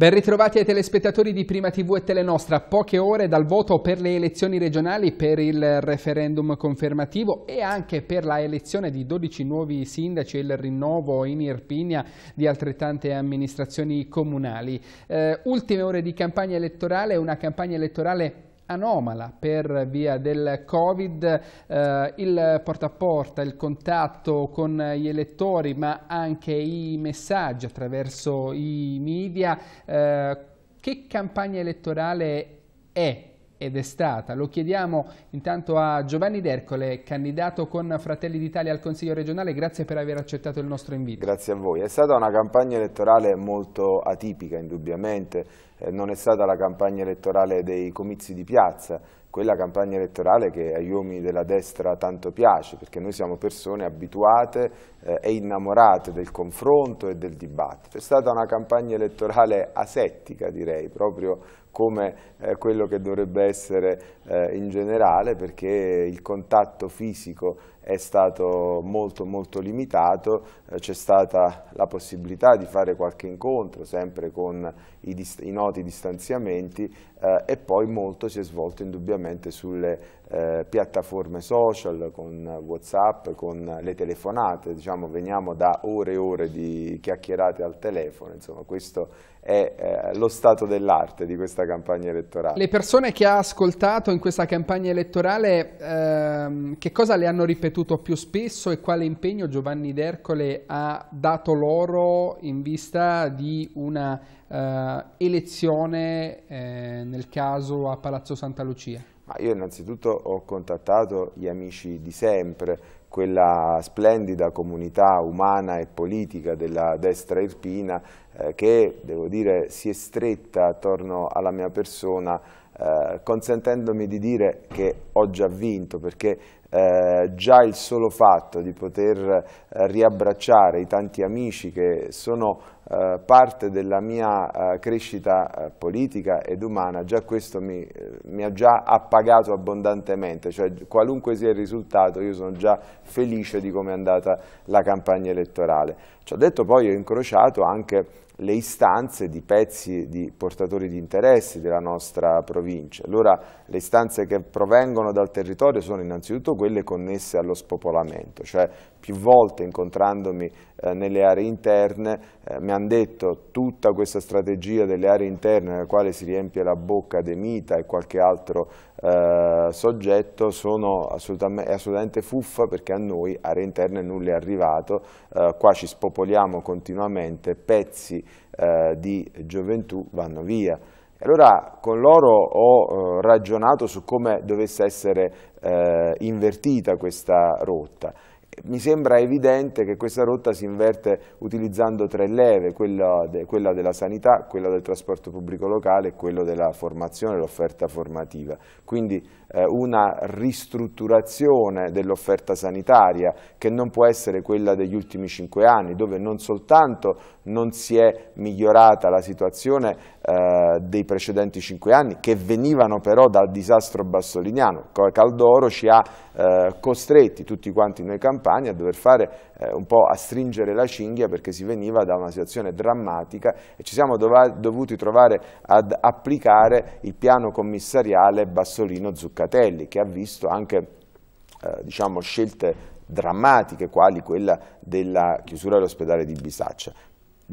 Ben ritrovati ai telespettatori di Prima TV e Telenostra. Poche ore dal voto per le elezioni regionali, per il referendum confermativo e anche per la elezione di 12 nuovi sindaci e il rinnovo in Irpinia di altrettante amministrazioni comunali. Eh, ultime ore di campagna elettorale, una campagna elettorale anomala per via del Covid, eh, il porta a porta, il contatto con gli elettori, ma anche i messaggi attraverso i media. Eh, che campagna elettorale è ed è stata. Lo chiediamo intanto a Giovanni D'Ercole, candidato con Fratelli d'Italia al Consiglio regionale, grazie per aver accettato il nostro invito. Grazie a voi. È stata una campagna elettorale molto atipica, indubbiamente, eh, non è stata la campagna elettorale dei comizi di piazza, quella campagna elettorale che agli uomini della destra tanto piace, perché noi siamo persone abituate eh, e innamorate del confronto e del dibattito. È stata una campagna elettorale asettica, direi, proprio come eh, quello che dovrebbe essere eh, in generale, perché il contatto fisico è stato molto molto limitato, eh, c'è stata la possibilità di fare qualche incontro sempre con i, dist i noti distanziamenti eh, e poi molto si è svolto indubbiamente sulle eh, piattaforme social, con Whatsapp, con le telefonate, diciamo veniamo da ore e ore di chiacchierate al telefono, insomma questo è eh, lo stato dell'arte di questa campagna elettorale. Le persone che ha ascoltato in questa campagna elettorale, ehm, che cosa le hanno ripetuto più spesso e quale impegno Giovanni D'Ercole ha dato loro in vista di una eh, elezione eh, nel caso a Palazzo Santa Lucia? Ma io innanzitutto ho contattato gli amici di sempre, quella splendida comunità umana e politica della destra irpina eh, che, devo dire, si è stretta attorno alla mia persona, eh, consentendomi di dire che ho già vinto, perché eh, già il solo fatto di poter eh, riabbracciare i tanti amici che sono eh, parte della mia eh, crescita eh, politica ed umana, già questo mi, eh, mi, ha già appagato abbondantemente, cioè qualunque sia il risultato io sono già felice di come è andata la campagna elettorale. Ciò detto poi ho incrociato anche le istanze di pezzi di portatori di interessi della nostra provincia. Allora le istanze che provengono dal territorio sono innanzitutto quelle connesse allo spopolamento, cioè più volte incontrandomi eh, nelle aree interne, eh, mi hanno detto tutta questa strategia delle aree interne nella quale si riempie la bocca Demita e qualche altro eh, soggetto assolutamente, è assolutamente fuffa perché a noi aree interne nulla è arrivato, eh, qua ci spopoliamo continuamente, pezzi eh, di gioventù vanno via. Allora con loro ho eh, ragionato su come dovesse essere eh, invertita questa rotta mi sembra evidente che questa rotta si inverte utilizzando tre leve, quella, de, quella della sanità, quella del trasporto pubblico locale e quella della formazione, l'offerta formativa. Quindi eh, una ristrutturazione dell'offerta sanitaria che non può essere quella degli ultimi cinque anni, dove non soltanto non si è migliorata la situazione eh, dei precedenti cinque anni, che venivano però dal disastro bassoliniano. Caldoro ci ha eh, costretti tutti quanti noi campani a dover fare eh, un po' a stringere la cinghia perché si veniva da una situazione drammatica e ci siamo dovuti trovare ad applicare il piano commissariale Bassolino-Zuccatelli, che ha visto anche eh, diciamo, scelte drammatiche quali quella della chiusura dell'ospedale di Bisaccia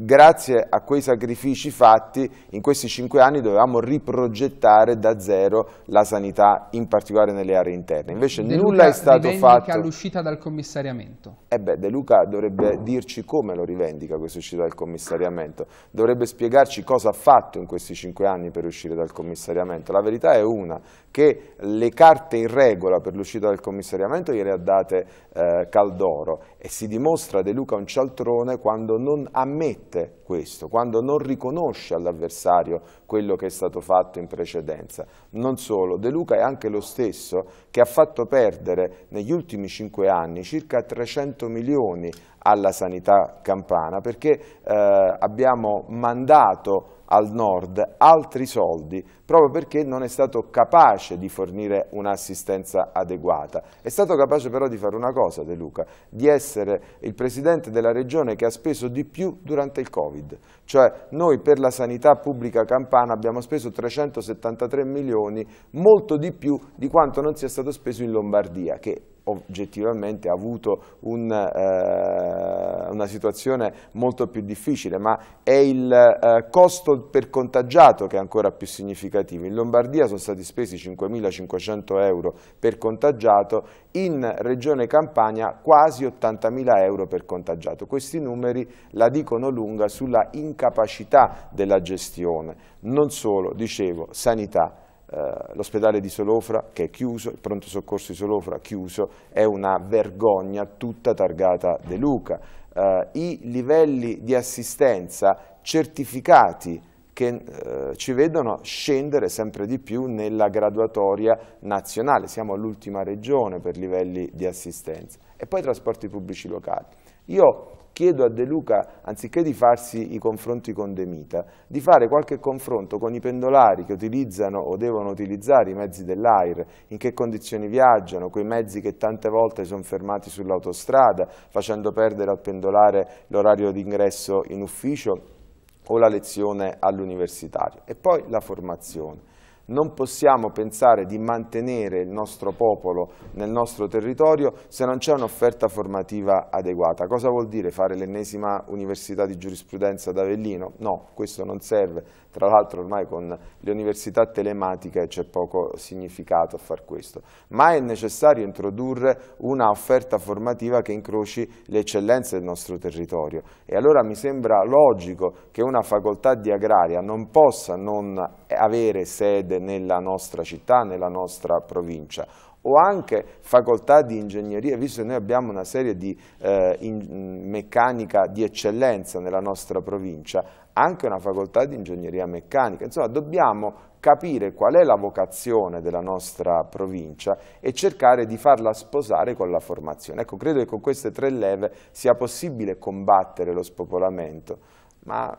grazie a quei sacrifici fatti in questi cinque anni dovevamo riprogettare da zero la sanità, in particolare nelle aree interne. Invece De nulla Luca è stato fatto. all'uscita dal commissariamento. Eh beh, De Luca dovrebbe dirci come lo rivendica questa uscita dal commissariamento, dovrebbe spiegarci cosa ha fatto in questi cinque anni per uscire dal commissariamento. La verità è una, che le carte in regola per l'uscita dal commissariamento gliele ha date eh, Caldoro e si dimostra De Luca un cialtrone quando non ammette questo, quando non riconosce all'avversario quello che è stato fatto in precedenza. Non solo, De Luca è anche lo stesso che ha fatto perdere negli ultimi cinque anni circa 300 milioni alla sanità campana perché eh, abbiamo mandato al nord altri soldi proprio perché non è stato capace di fornire un'assistenza adeguata. È stato capace però di fare una cosa De Luca, di essere il presidente della regione che ha speso di più durante il Covid, cioè noi per la sanità pubblica campana abbiamo speso 373 milioni, molto di più di quanto non sia stato speso in Lombardia, che oggettivamente ha avuto un, eh, una situazione molto più difficile, ma è il eh, costo per contagiato che è ancora più significativo. In Lombardia sono stati spesi 5.500 euro per contagiato, in Regione Campania quasi 80.000 euro per contagiato. Questi numeri la dicono lunga sulla incapacità della gestione. Non solo, dicevo, sanità eh, l'ospedale di Solofra che è chiuso, il pronto soccorso di Solofra chiuso, è una vergogna tutta targata De Luca. Eh, I livelli di assistenza certificati che eh, ci vedono scendere sempre di più nella graduatoria nazionale, siamo l'ultima regione per livelli di assistenza. E poi i trasporti pubblici locali. Io chiedo a De Luca, anziché di farsi i confronti con De Mita, di fare qualche confronto con i pendolari che utilizzano o devono utilizzare i mezzi dell'AIR, in che condizioni viaggiano, quei mezzi che tante volte sono fermati sull'autostrada, facendo perdere al pendolare l'orario d'ingresso in ufficio o la lezione all'universitario. E poi la formazione. Non possiamo pensare di mantenere il nostro popolo nel nostro territorio se non c'è un'offerta formativa adeguata. Cosa vuol dire fare l'ennesima università di giurisprudenza ad Avellino? No, questo non serve tra l'altro ormai con le università telematiche c'è poco significato a far questo, ma è necessario introdurre una offerta formativa che incroci le eccellenze del nostro territorio e allora mi sembra logico che una facoltà di agraria non possa non avere sede nella nostra città, nella nostra provincia o anche facoltà di ingegneria, visto che noi abbiamo una serie di eh, in, meccanica di eccellenza nella nostra provincia, anche una facoltà di ingegneria meccanica. Insomma, dobbiamo capire qual è la vocazione della nostra provincia e cercare di farla sposare con la formazione. Ecco, credo che con queste tre leve sia possibile combattere lo spopolamento, ma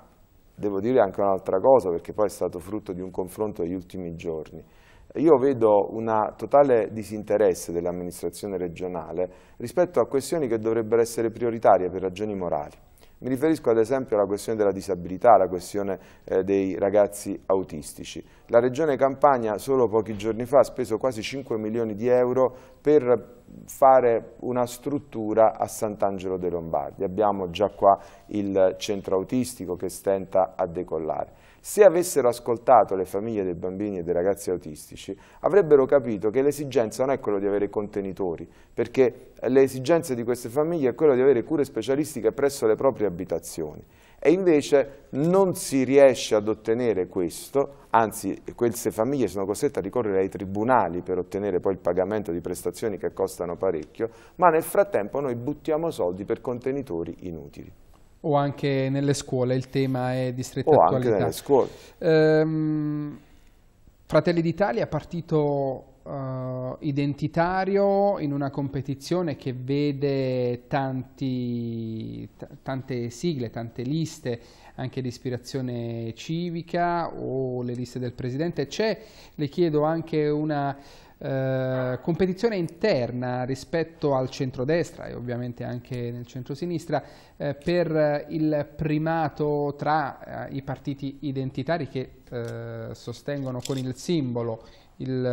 devo dire anche un'altra cosa, perché poi è stato frutto di un confronto degli ultimi giorni. Io vedo un totale disinteresse dell'amministrazione regionale rispetto a questioni che dovrebbero essere prioritarie per ragioni morali. Mi riferisco ad esempio alla questione della disabilità, alla questione eh, dei ragazzi autistici. La Regione Campania solo pochi giorni fa ha speso quasi 5 milioni di euro per fare una struttura a Sant'Angelo dei Lombardi. Abbiamo già qua il centro autistico che stenta a decollare. Se avessero ascoltato le famiglie dei bambini e dei ragazzi autistici, avrebbero capito che l'esigenza non è quella di avere contenitori, perché le esigenze di queste famiglie è quella di avere cure specialistiche presso le proprie abitazioni. E invece non si riesce ad ottenere questo, anzi queste famiglie sono costrette a ricorrere ai tribunali per ottenere poi il pagamento di prestazioni che costano parecchio, ma nel frattempo noi buttiamo soldi per contenitori inutili. O anche nelle scuole, il tema è di stretta o attualità. O anche nelle scuole. Ehm, Fratelli d'Italia, è partito uh, identitario in una competizione che vede tanti, tante sigle, tante liste anche di ispirazione civica o le liste del presidente, c'è, le chiedo anche una uh, competizione interna rispetto al centrodestra e ovviamente anche nel centrosinistra uh, per il primato tra i partiti identitari che sostengono con il simbolo il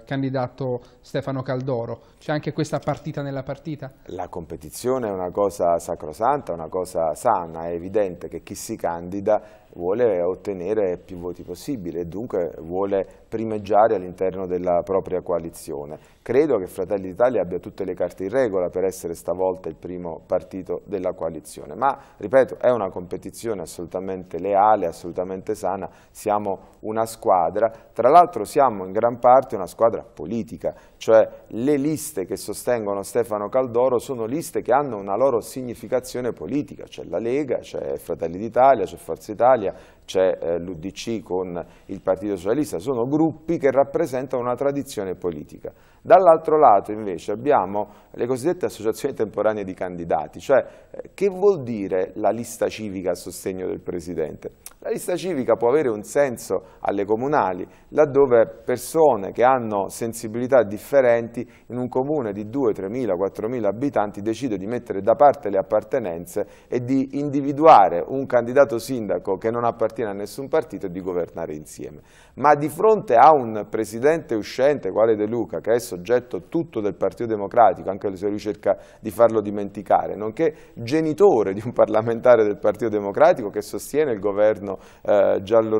eh, candidato Stefano Caldoro. C'è anche questa partita nella partita? La competizione è una cosa sacrosanta, una cosa sana, è evidente che chi si candida vuole ottenere più voti possibili e dunque vuole primeggiare all'interno della propria coalizione. Credo che Fratelli d'Italia abbia tutte le carte in regola per essere stavolta il primo partito della coalizione, ma ripeto è una competizione assolutamente leale, assolutamente sana, siamo una squadra, tra l'altro siamo in gran parte una squadra politica, cioè le liste che sostengono Stefano Caldoro sono liste che hanno una loro significazione politica, c'è la Lega, c'è Fratelli d'Italia, c'è Forza Italia, Italia, c'è eh, l'Udc con il Partito Socialista, sono gruppi che rappresentano una tradizione politica. Dall'altro lato invece abbiamo le cosiddette associazioni temporanee di candidati, cioè eh, che vuol dire la lista civica a sostegno del Presidente? La lista civica può avere un senso alle comunali, laddove persone che hanno sensibilità differenti in un comune di 2.000, 3.000, 4.000 abitanti decide di mettere da parte le appartenenze e di individuare un candidato sindaco che non appartiene a nessun partito e di governare insieme. Ma di fronte a un Presidente uscente, quale De Luca, che è soggetto tutto del Partito Democratico, anche se lui cerca di farlo dimenticare, nonché genitore di un parlamentare del Partito Democratico che sostiene il governo eh, giallo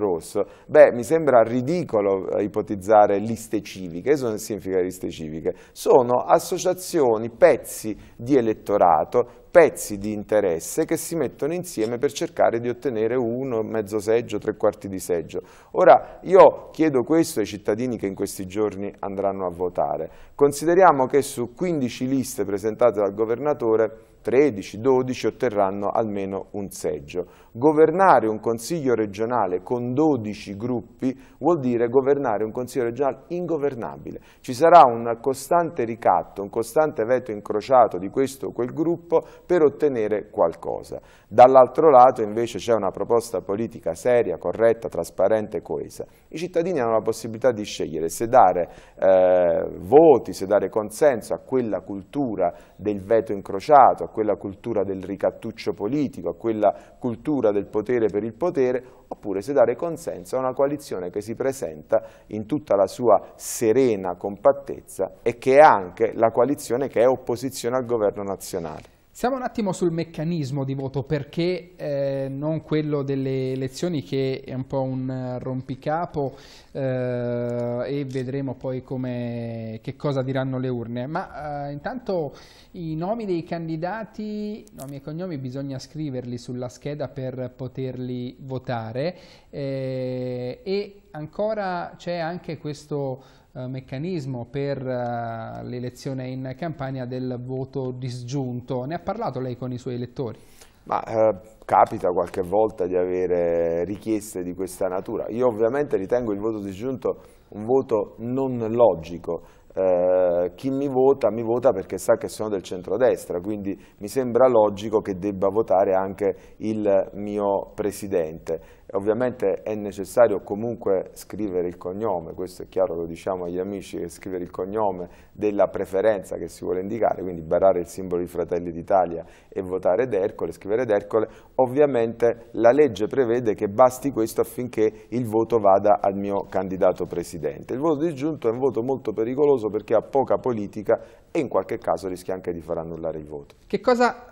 beh, mi sembra ridicolo eh, ipotizzare liste civiche. Cosa significa liste civiche? Sono associazioni, pezzi di elettorato pezzi di interesse che si mettono insieme per cercare di ottenere uno, mezzo seggio, tre quarti di seggio. Ora, io chiedo questo ai cittadini che in questi giorni andranno a votare. Consideriamo che su 15 liste presentate dal governatore 13, 12 otterranno almeno un seggio. Governare un consiglio regionale con 12 gruppi vuol dire governare un consiglio regionale ingovernabile. Ci sarà un costante ricatto, un costante veto incrociato di questo o quel gruppo per ottenere qualcosa. Dall'altro lato invece c'è una proposta politica seria, corretta, trasparente e coesa. I cittadini hanno la possibilità di scegliere se dare eh, voti, se dare consenso a quella cultura del veto incrociato, a quella cultura del ricattuccio politico, a quella cultura del potere per il potere, oppure se dare consenso a una coalizione che si presenta in tutta la sua serena compattezza e che è anche la coalizione che è opposizione al governo nazionale. Siamo un attimo sul meccanismo di voto, perché eh, non quello delle elezioni che è un po' un eh, rompicapo eh, e vedremo poi come, che cosa diranno le urne, ma eh, intanto i nomi dei candidati, nomi e cognomi bisogna scriverli sulla scheda per poterli votare eh, e ancora c'è anche questo eh, meccanismo per eh, l'elezione in campagna del voto disgiunto. Ne ha parlato lei con i suoi elettori? Ma eh, capita qualche volta di avere richieste di questa natura. Io ovviamente ritengo il voto disgiunto un voto non logico, Uh, chi mi vota mi vota perché sa che sono del centrodestra, quindi mi sembra logico che debba votare anche il mio presidente. Ovviamente è necessario comunque scrivere il cognome, questo è chiaro, lo diciamo agli amici, scrivere il cognome della preferenza che si vuole indicare, quindi barrare il simbolo di Fratelli d'Italia e votare D'Ercole, scrivere D'Ercole. Ovviamente la legge prevede che basti questo affinché il voto vada al mio candidato presidente. Il voto disgiunto è un voto molto pericoloso perché ha poca politica e in qualche caso rischia anche di far annullare il voto. Che cosa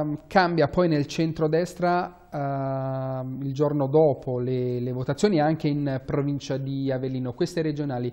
ehm, cambia poi nel centrodestra uh, il giorno dopo le, le, votazioni anche in provincia di Avellino. Queste regionali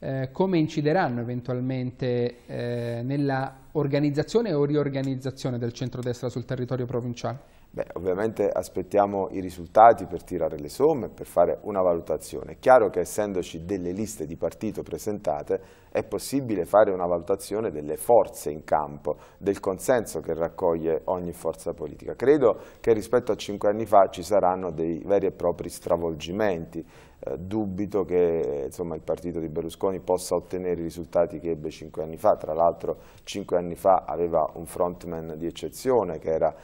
uh, come incideranno eventualmente eh, nella organizzazione o riorganizzazione del centrodestra sul territorio provinciale? Beh, ovviamente aspettiamo i risultati per tirare le somme, per fare una valutazione. È chiaro che essendoci delle liste di partito presentate, è possibile fare una valutazione delle forze in campo, del consenso che raccoglie ogni forza politica. Credo che rispetto a cinque anni fa ci saranno dei veri e propri stravolgimenti, eh, dubito che insomma, il partito di Berlusconi possa ottenere i risultati che ebbe cinque anni fa, tra l'altro cinque anni fa aveva un frontman di eccezione che era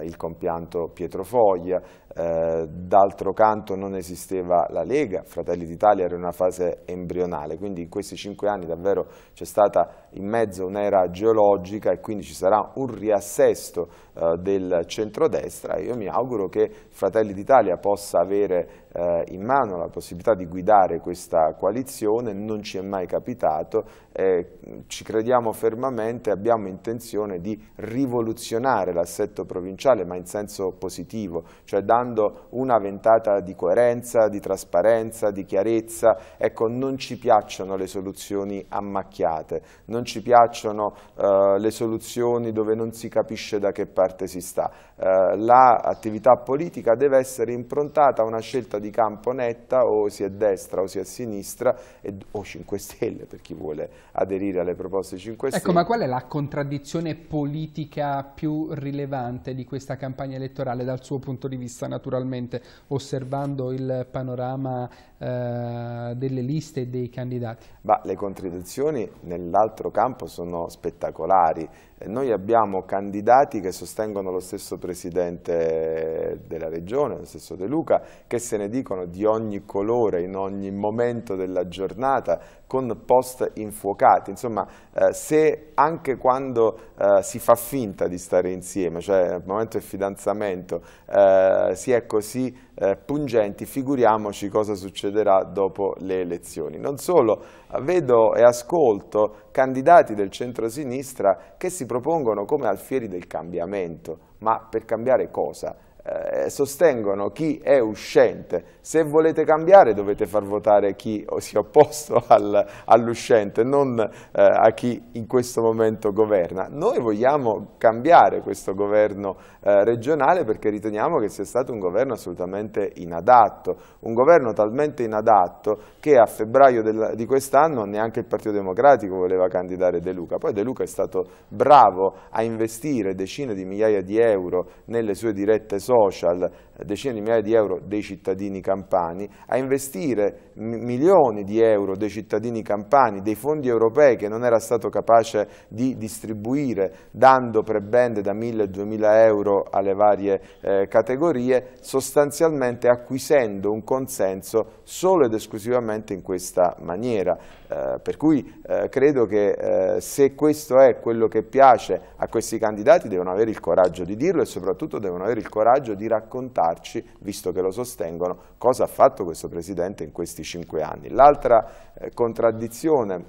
eh, il compianto Pietro Foglia, eh, d'altro canto non esisteva la Lega, Fratelli d'Italia era in una fase embrionale, quindi in questi cinque anni davvero c'è stata in mezzo un'era geologica e quindi ci sarà un riassesto eh, del centrodestra. Io mi auguro che Fratelli d'Italia possa avere eh, in mano la possibilità di guidare questa coalizione, non ci è mai capitato, eh, ci crediamo fermamente, abbiamo intenzione di rivoluzionare l'assetto provinciale ma in senso positivo, cioè dando una ventata di coerenza, di trasparenza, di chiarezza, ecco non ci piacciono le soluzioni ammacchiate, non ci piacciono eh, le soluzioni dove non si capisce da che parte si sta. Eh, L'attività la politica deve essere improntata a una scelta di campo netta, o si è destra o si è sinistra, e, o 5 Stelle per chi vuole aderire alle proposte 5 ecco, Stelle. Ecco, ma qual è la contraddizione politica più rilevante di questa campagna elettorale dal suo punto di vista naturalmente, osservando il panorama eh, delle liste e dei candidati. Ma le contraddizioni nell'altro campo sono spettacolari, noi abbiamo candidati che sostengono lo stesso presidente della regione, lo stesso De Luca, che se ne dicono di ogni colore, in ogni momento della giornata, con post infuocati. Insomma, eh, se anche quando eh, si fa finta di stare insieme, cioè nel momento del fidanzamento, eh, si è così eh, pungenti, figuriamoci cosa succederà dopo le elezioni. Non solo, vedo e ascolto candidati del centro-sinistra che si si propongono come alfieri del cambiamento, ma per cambiare cosa? Eh, sostengono chi è uscente. Se volete cambiare dovete far votare chi si è opposto al, all'uscente, non eh, a chi in questo momento governa. Noi vogliamo cambiare questo governo eh, regionale perché riteniamo che sia stato un governo assolutamente inadatto, un governo talmente inadatto che a febbraio del, di quest'anno neanche il Partito Democratico voleva candidare De Luca. Poi De Luca è stato bravo a investire decine di migliaia di euro nelle sue dirette sole social decine di migliaia di euro dei cittadini campani, a investire milioni di euro dei cittadini campani, dei fondi europei che non era stato capace di distribuire, dando prebende da 1.000-2.000 euro alle varie eh, categorie, sostanzialmente acquisendo un consenso solo ed esclusivamente in questa maniera. Eh, per cui eh, credo che eh, se questo è quello che piace a questi candidati devono avere il coraggio di dirlo e soprattutto devono avere il coraggio di raccontare parlarci, visto che lo sostengono, cosa ha fatto questo Presidente in questi cinque anni. L'altra eh, contraddizione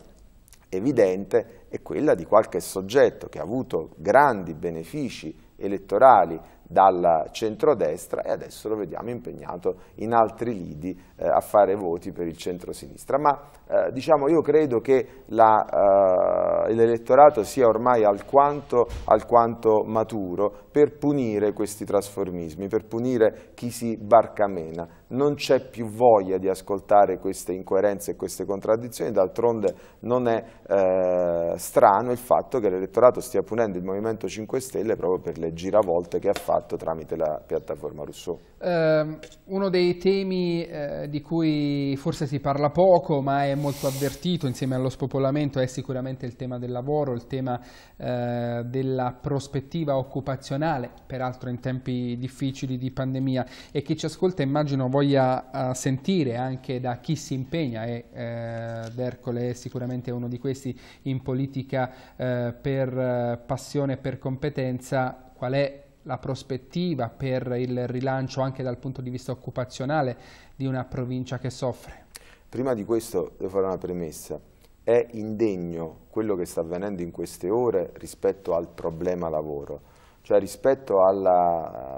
evidente è quella di qualche soggetto che ha avuto grandi benefici elettorali dal centrodestra e adesso lo vediamo impegnato in altri lidi eh, a fare voti per il centrosinistra. Ma eh, diciamo io credo che eh, l'elettorato eh, sia ormai alquanto, alquanto, maturo per punire questi trasformismi, per punire chi si barcamena non c'è più voglia di ascoltare queste incoerenze e queste contraddizioni, d'altronde non è eh, strano il fatto che l'elettorato stia punendo il Movimento 5 Stelle proprio per le giravolte che ha fatto tramite la piattaforma Rousseau. Eh, uno dei temi eh, di cui forse si parla poco ma è molto avvertito insieme allo spopolamento è sicuramente il tema del lavoro, il tema eh, della prospettiva occupazionale, peraltro in tempi difficili di pandemia e chi ci ascolta immagino voglia eh, sentire anche da chi si impegna e eh, D'Ercole è sicuramente uno di questi in politica eh, per eh, passione e per competenza, qual è la prospettiva per il rilancio anche dal punto di vista occupazionale di una provincia che soffre? Prima di questo devo fare una premessa. È indegno quello che sta avvenendo in queste ore rispetto al problema lavoro cioè rispetto al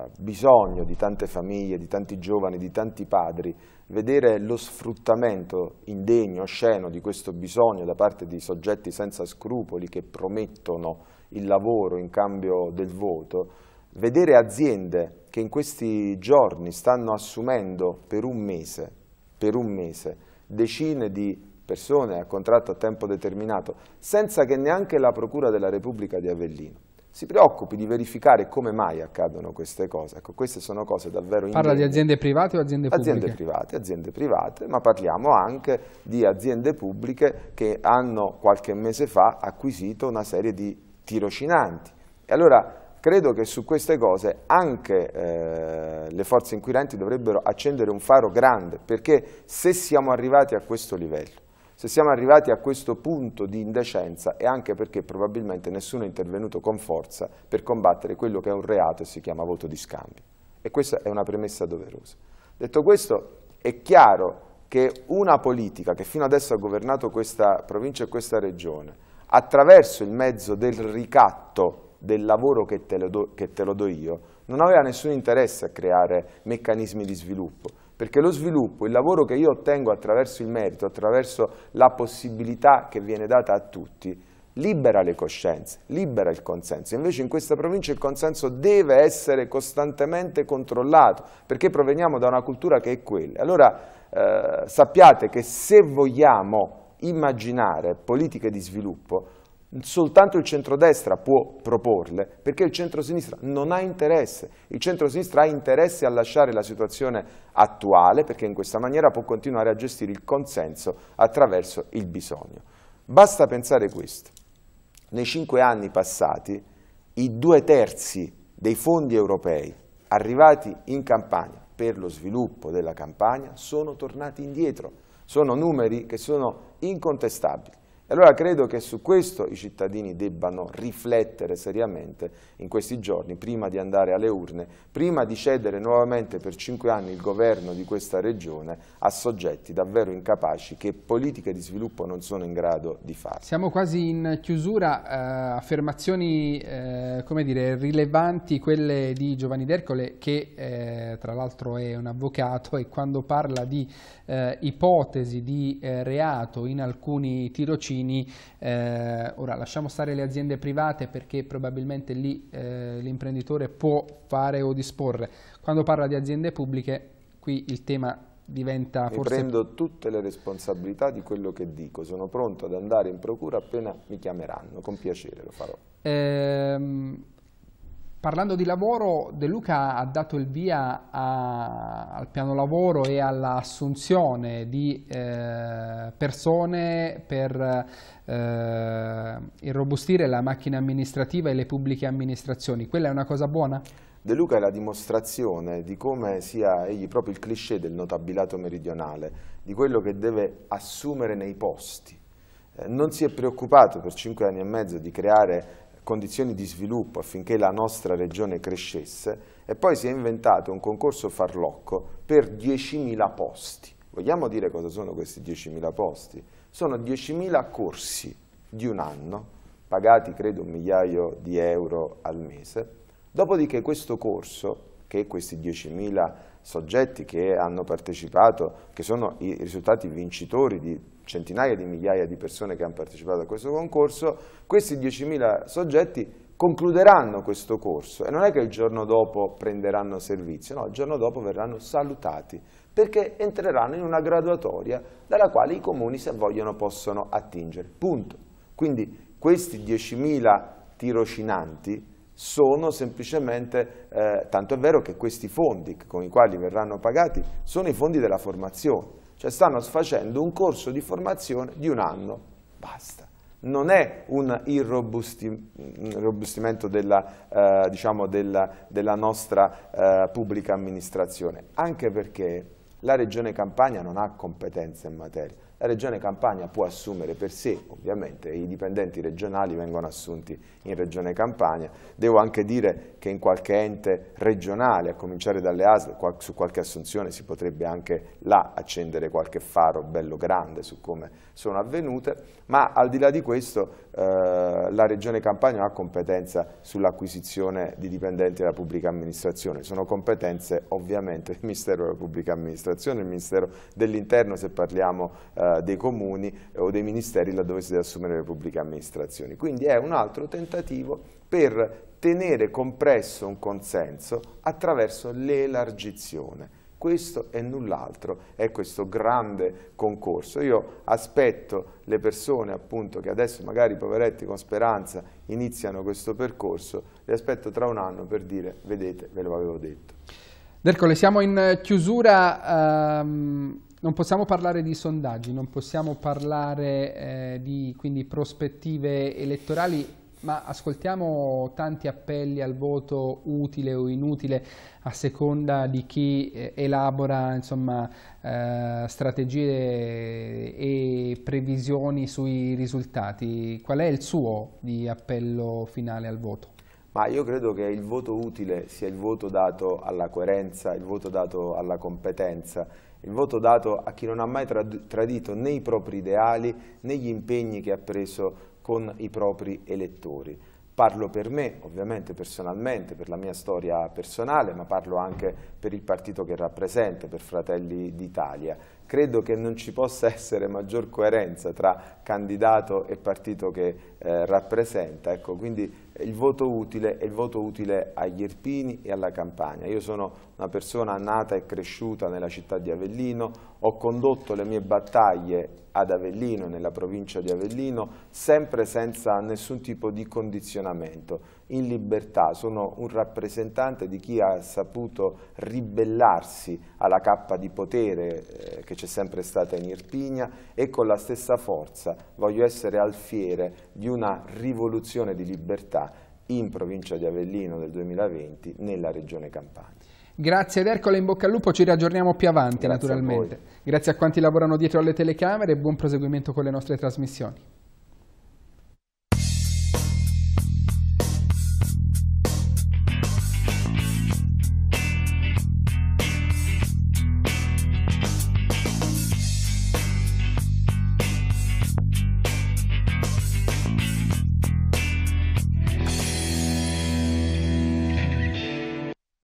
eh, bisogno di tante famiglie, di tanti giovani, di tanti padri, vedere lo sfruttamento indegno, osceno di questo bisogno da parte di soggetti senza scrupoli che promettono il lavoro in cambio del voto, vedere aziende che in questi giorni stanno assumendo per un mese, per un mese decine di persone a contratto a tempo determinato, senza che neanche la Procura della Repubblica di Avellino si preoccupi di verificare come mai accadono queste cose. Ecco, queste sono cose davvero importanti. Parla di aziende private o aziende pubbliche? Aziende private, aziende private, ma parliamo anche di aziende pubbliche che hanno qualche mese fa acquisito una serie di tirocinanti. E allora credo che su queste cose anche eh, le forze inquirenti dovrebbero accendere un faro grande, perché se siamo arrivati a questo livello, se siamo arrivati a questo punto di indecenza è anche perché probabilmente nessuno è intervenuto con forza per combattere quello che è un reato e si chiama voto di scambio. E questa è una premessa doverosa. Detto questo, è chiaro che una politica che fino adesso ha governato questa provincia e questa regione, attraverso il mezzo del ricatto del lavoro che te, do, che te, lo do, io, non aveva nessun interesse a creare meccanismi di sviluppo perché lo sviluppo, il lavoro che io ottengo attraverso il merito, attraverso la possibilità che viene data a tutti, libera le coscienze, libera il consenso. Invece in questa provincia il consenso deve essere costantemente controllato, perché proveniamo da una cultura che è quella. Allora eh, sappiate che se vogliamo immaginare politiche di sviluppo, soltanto il centrodestra può proporle perché il centrosinistra non ha interesse, il centrosinistra ha interesse a lasciare la situazione attuale perché in questa maniera può continuare a gestire il consenso attraverso il bisogno. Basta pensare questo, nei cinque anni passati i due terzi dei fondi europei arrivati in campagna per lo sviluppo della campagna sono tornati indietro, sono numeri che sono incontestabili allora credo che su questo i cittadini debbano riflettere seriamente in questi giorni, prima di andare alle urne, prima di cedere nuovamente per cinque anni il governo di questa regione a soggetti davvero incapaci che politiche di sviluppo non sono in grado di fare. Siamo quasi in chiusura, eh, affermazioni eh, come dire, rilevanti quelle di Giovanni D'Ercole che eh, tra l'altro è un avvocato e quando parla di eh, ipotesi di eh, reato in alcuni tirocini cittadini. Eh, ora lasciamo stare le aziende private perché probabilmente lì eh, l'imprenditore può fare o disporre. Quando parla di aziende pubbliche qui il tema diventa mi forse... prendo tutte le responsabilità di quello che dico, sono pronto ad andare in procura appena mi chiameranno, con piacere lo farò. Ehm, Parlando di lavoro, De Luca ha dato il via a, al piano lavoro e all'assunzione di eh, persone per eh, irrobustire la macchina amministrativa e le pubbliche amministrazioni. Quella è una cosa buona? De Luca è la dimostrazione di come sia egli proprio il cliché del notabilato meridionale, di quello che deve assumere nei posti eh, non si è preoccupato per cinque anni e mezzo di creare condizioni di sviluppo affinché la nostra regione crescesse e poi si è inventato un concorso farlocco per 10.000 posti. Vogliamo dire cosa sono questi 10.000 posti? Sono 10.000 corsi di un anno, pagati credo un migliaio di euro al mese, dopodiché questo corso, che questi 10.000 soggetti che hanno partecipato, che sono i risultati vincitori di centinaia di migliaia di persone che hanno partecipato a questo concorso, questi 10.000 soggetti concluderanno questo corso e non è che il giorno dopo prenderanno servizio, no, il giorno dopo verranno salutati perché entreranno in una graduatoria dalla quale i comuni se vogliono possono attingere, punto. Quindi questi 10.000 tirocinanti sono semplicemente, eh, tanto è vero che questi fondi con i quali verranno pagati sono i fondi della formazione, cioè stanno facendo un corso di formazione di un anno, basta. Non è un mm, irrobustimento della, eh, diciamo della, della nostra eh, pubblica amministrazione, anche perché la Regione Campania non ha competenze in materia, la Regione Campania può assumere per sé, ovviamente i dipendenti regionali vengono assunti in Regione Campania. Devo anche dire che in qualche ente regionale, a cominciare dalle ASL, su qualche assunzione si potrebbe anche là accendere qualche faro bello grande su come sono avvenute, ma al di là di questo eh, la Regione Campania ha competenza sull'acquisizione di dipendenti della pubblica amministrazione, sono competenze ovviamente del Ministero della Pubblica Amministrazione, del Ministero dell'Interno se parliamo eh, eh, dei comuni eh, o dei ministeri laddove si deve assumere le pubbliche amministrazioni. Quindi è un altro tentativo per tenere compresso un consenso attraverso l'elargizione. Questo è null'altro, è questo grande concorso. Io aspetto le persone appunto che adesso magari poveretti con speranza iniziano questo percorso, le aspetto tra un anno per dire vedete ve lo avevo detto. Dercole, siamo in chiusura, um, non possiamo parlare di sondaggi, non possiamo parlare eh, di quindi, prospettive elettorali, ma ascoltiamo tanti appelli al voto utile o inutile a seconda di chi eh, elabora insomma, eh, strategie e previsioni sui risultati. Qual è il suo di appello finale al voto? Ma io credo che il voto utile sia il voto dato alla coerenza, il voto dato alla competenza il voto dato a chi non ha mai tradito né i propri ideali né gli impegni che ha preso con i propri elettori. Parlo per me, ovviamente personalmente, per la mia storia personale, ma parlo anche per il partito che rappresento, per Fratelli d'Italia. Credo che non ci possa essere maggior coerenza tra candidato e partito che eh, rappresenta, ecco, quindi il voto utile è il voto utile agli Irpini e alla Campania. Io sono una persona nata e cresciuta nella città di Avellino, ho condotto le mie battaglie ad Avellino, nella provincia di Avellino, sempre senza nessun tipo di condizionamento, in libertà. Sono un rappresentante di chi ha saputo ribellarsi alla cappa di potere eh, che c'è sempre stata in Irpinia e con la stessa forza voglio essere alfiere di una rivoluzione di libertà in provincia di Avellino del 2020 nella regione Campania. Grazie ed Ercole in bocca al lupo, ci riaggiorniamo più avanti Grazie naturalmente. A Grazie a quanti lavorano dietro alle telecamere e buon proseguimento con le nostre trasmissioni.